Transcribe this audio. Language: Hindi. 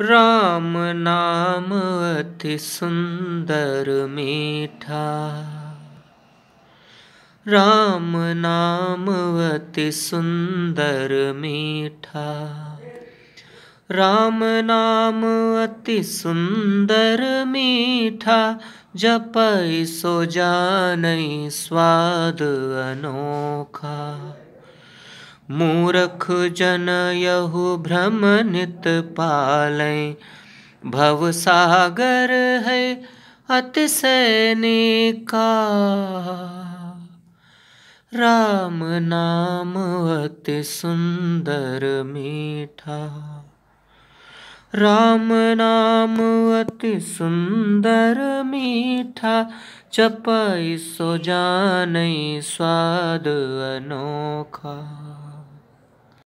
राम नाम अति सुंदर मीठा राम नाम अति सुंदर मीठा राम नाम अति सुंदर मीठा जपै सो जान स्वाद अनोखा मूरख जन यहु भ्रम नित पालय भव सागर है अति सैनिका राम नाम अति सुंदर मीठा राम नाम अति सुंदर मीठा जपई सो जान स्वाद अनोखा